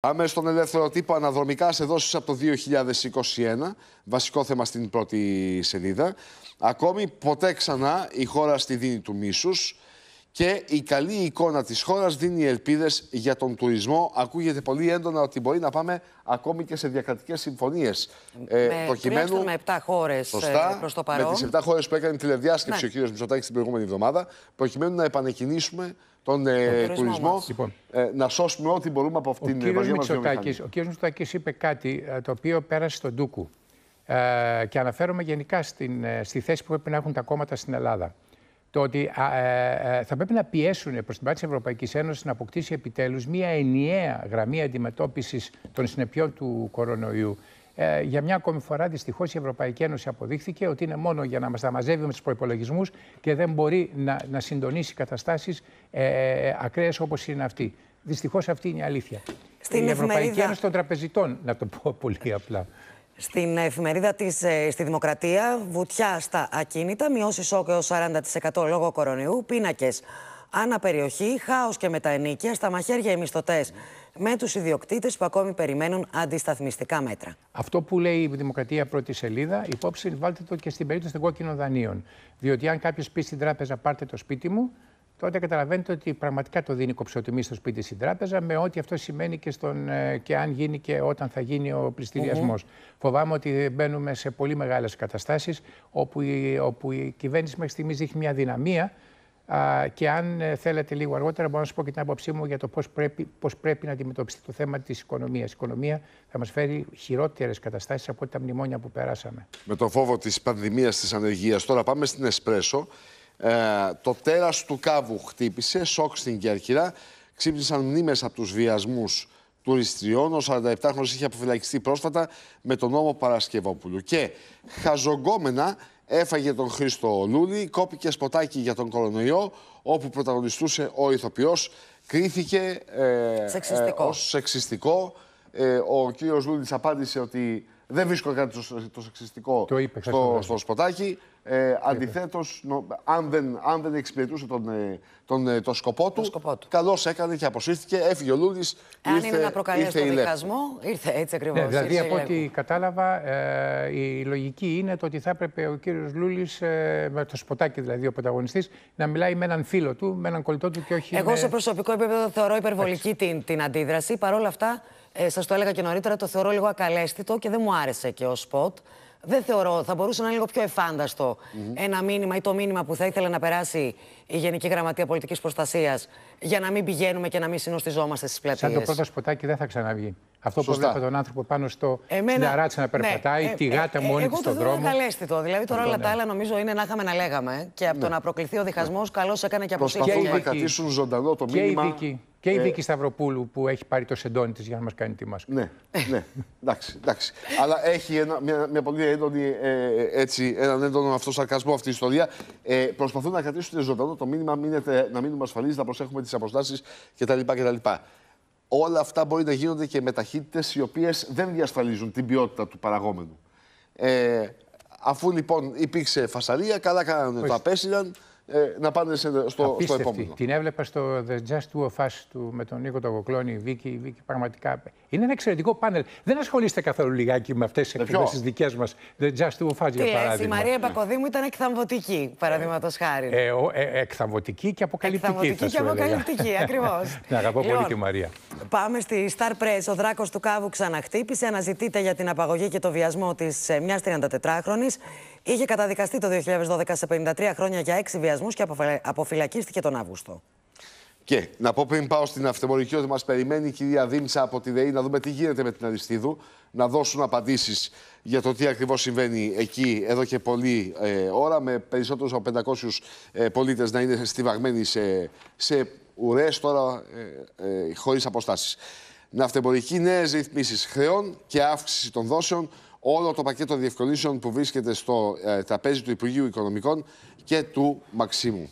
Πάμε στον ελεύθερο τύπο αναδρομικά σε δόσεις από το 2021, βασικό θέμα στην πρώτη σελίδα. Ακόμη ποτέ ξανά η χώρα στη δίνη του μίσους και η καλή εικόνα της χώρας δίνει ελπίδες για τον τουρισμό. Ακούγεται πολύ έντονα ότι μπορεί να πάμε ακόμη και σε διακρατικές συμφωνίες. Με, ε, με 7 χώρες σωστά, ε, προς το παρόν. Με τις 7 χώρες που έκανε τηλεδιάσκεψη ναι. ο κύριος Μητσοτάκης την προηγούμενη εβδομάδα, προκειμένου να επανεκκινήσουμε τον ε, τουρισμό, λοιπόν. ε, να σώσουμε ό,τι μπορούμε από αυτήν την βαριά μας Ο κύριος Μητσοτάκης είπε κάτι το οποίο πέρασε στον Τούκου. και αναφέρομαι γενικά στην, στη θέση που πρέπει να έχουν τα κόμματα στην Ελλάδα το ότι ε, ε, θα πρέπει να πιέσουν προς την πράξη της Ευρωπαϊκής Ένωσης να αποκτήσει επιτέλους μια ενιαία γραμμή αντιμετώπισης των συνεπειών του κορονοϊού. Ε, για μια ακόμη φορά, δυστυχώς, η Ευρωπαϊκή Ένωση αποδείχθηκε ότι είναι μόνο για να μας τα μαζεύει με τους προπολογισμού και δεν μπορεί να, να συντονίσει καταστάσεις ε, ακραίες όπως είναι αυτή. Δυστυχώς αυτή είναι η αλήθεια. Στην η Ευρωπαϊκή Ένωση των Τραπεζιτών, να το πω πολύ απλά. Στην εφημερίδα της ε, στη Δημοκρατία, βουτιά στα ακίνητα, μειώσεις σοκ έως 40% λόγω κορονοϊού, πίνακες αναπεριοχή, χάος χάο και με στα μαχαίρια οι μισθωτές με τους ιδιοκτήτες που ακόμη περιμένουν αντισταθμιστικά μέτρα. Αυτό που λέει η Δημοκρατία πρώτη σελίδα, υπόψη βάλτε το και στην περίπτωση των κόκκινων δανείων. Διότι αν κάποιος πει στην τράπεζα πάρτε το σπίτι μου, τότε καταλαβαίνετε ότι πραγματικά το δίνει κοψοτιμή στο σπίτι στην τράπεζα, με ό,τι αυτό σημαίνει και, στον, ε, και αν γίνει και όταν θα γίνει ο πληστηριασμός. Mm Φοβάμαι ότι μπαίνουμε σε πολύ μεγάλες καταστάσεις όπου, η, όπου η κυβέρνηση μέχρι στιγμής δείχνει μια δυναμία. Α, και αν ε, θέλετε λίγο αργότερα, μπορώ να σας πω και την άποψή μου για το πώς πρέπει, πώς πρέπει να αντιμετωπιστεί το θέμα της οικονομίας. Η οικονομία θα μας φέρει χειρότερες καταστάσεις από τα μνημόνια που περάσαμε. Με το φόβο της πανδημίας της ανεργίας, τώρα πάμε στην Εσπρέσο. Ε, το τέρας του κάβου χτύπησε, σοκ στην Κέρκυρα. Ξύπνησαν μνήμες από τους βιασμούς τουριστριών. Ο 47 χρονο είχε αποφυλακιστεί πρόσφατα με τον νόμο Παρασκευόπουλου. Και χαζογκόμενα έφαγε τον Χρήστο Λούλη, κόπηκε σποτάκι για τον κορονοϊό, όπου πρωταγωνιστούσε ο ηθοποιός. Κρίθηκε ε, σεξιστικό. Ε, ως σεξιστικό. Ε, ο κύριος Λούλης απάντησε ότι δεν βρίσκω κάτι το σεξιστικό το στο, στο σποτάκι. Ε, Αντιθέτω, αν δεν, αν δεν εξυπηρετούσε τον, ε, τον, ε, τον σκοπό του, το σκοπό του. καλώς έκανε και αποσύστηκε. Έφυγε ο Λούλης. Ε, αν ήρθε, είναι να προκαλέσει τον δικασμό, ήρθε έτσι ακριβώς. Ναι, δηλαδή, από ό,τι κατάλαβα, η λογική είναι το ότι θα έπρεπε ο κύριος Λούλης, με το σποτάκι δηλαδή ο πρωταγωνιστής, να μιλάει με έναν φίλο του, με έναν κολλητό του και όχι. Εγώ σε προσωπικό επίπεδο θεωρώ υπερβολική την, την αντίδραση. Παρ' όλα αυτά, ε, Σας το έλεγα και νωρίτερα, το θεωρώ λίγο ακαλέσθητο και δεν μου άρεσε και ω σποτ. Δεν θεωρώ, θα μπορούσε να είναι λίγο πιο εφανταστο ένα μήνυμα ή το μήνυμα που θα ήθελε να περάσει η Γενική Γραμματεία Πολιτικής Προστασίας για να μην πηγαίνουμε και να μην συνοστιζόμαστε στις πλατείες. Σαν το πρώτο σποτάκι δεν θα ξαναβγεί. Αυτό Σωστά. που βλέπετε τον άνθρωπο πάνω στο Εμένα... να ναι, περπατάει, ναι, τη ε, γάτα ε, ε, μόνη ε, στον δρόμο. Είναι ακαλέσθητο. Δηλαδή τώρα όλα τα άλλα νομίζω είναι να είχαμε να λέγαμε. Και από το ναι. να προκληθεί ο διχασμός, ναι. καλώς έκανε και από Προσπαθούν να κρατήσουν ζωντανό το μήνυμα. Και η ε, Βίκη Σταυροπούλου που έχει πάρει το σεντόνι της για να μας κάνει τη μάσκα. Ναι, ναι. εντάξει, εντάξει. Αλλά έχει ένα, μια, μια πολύ έντονη, ε, ε, έτσι, έναν έντονο αυτό σαρκασμό αυτή η ιστορία. Ε, προσπαθούν να κρατήσουν ζωντανό το μήνυμα μείνετε, να μείνουμε ασφαλείς, να προσέχουμε τις αποστάσεις κτλ, Όλα αυτά μπορεί να γίνονται και με ταχύτητες οι οποίες δεν διασφαλίζουν την ποιότητα του παραγόμενου. Ε, αφού λοιπόν υπήρξε φασαρία, καλά κάνανε, το απέσυραν. Ε, να πάνε στο, στο, στο επόμενο. Την έβλεπα στο The Just Two of Us του, με τον Νίκο Τογκοκλώνη, η Βίκη, Βίκη πραγματικά. Είναι ένα εξαιρετικό πάνελ. Δεν ασχολείστε καθόλου λιγάκι με αυτές τις εκπομπέ δικές δικές μας. The Just Two of Us, για ε, παράδειγμα. Η Μαρία Πακοδίμου ήταν εκθαμβωτική, παραδείγματος χάρη. Ε, ε, ε, εκθαμβωτική και αποκαλυπτική. Εκθαμβωτική και αποκαλυπτική, ακριβώς. Να αγαπώ πολύ λοιπόν, τη Μαρία. Πάμε στη Star Press. Ο δράκος του κάβου ξαναχτύπησε. Αναζητείται για την απαγωγή και το βιασμό της μια 34χρονη. Είχε καταδικαστεί το 2012 σε 53 χρόνια για έξι βιασμούς και αποφυλακίστηκε τον Αύγουστο. Και να πω πριν πάω στην αυτεμονική ότι μας περιμένει η κυρία Δήμησα από τη ΔΕΗ να δούμε τι γίνεται με την Αριστείδου. να δώσουν απαντήσεις για το τι ακριβώς συμβαίνει εκεί εδώ και πολλή ε, ώρα, με περισσότερους από 500 ε, πολίτες να είναι στιβαγμένοι σε, σε ουρές τώρα ε, ε χωρίς αποστάσεις. Ναυτεμπορική, νέες ρυθμίσεις χρεών και αύξηση των δόσεων όλο το πακέτο διευκολύνσεων που βρίσκεται στο ε, τραπέζι του Υπουργείου Οικονομικών και του Μαξίμου.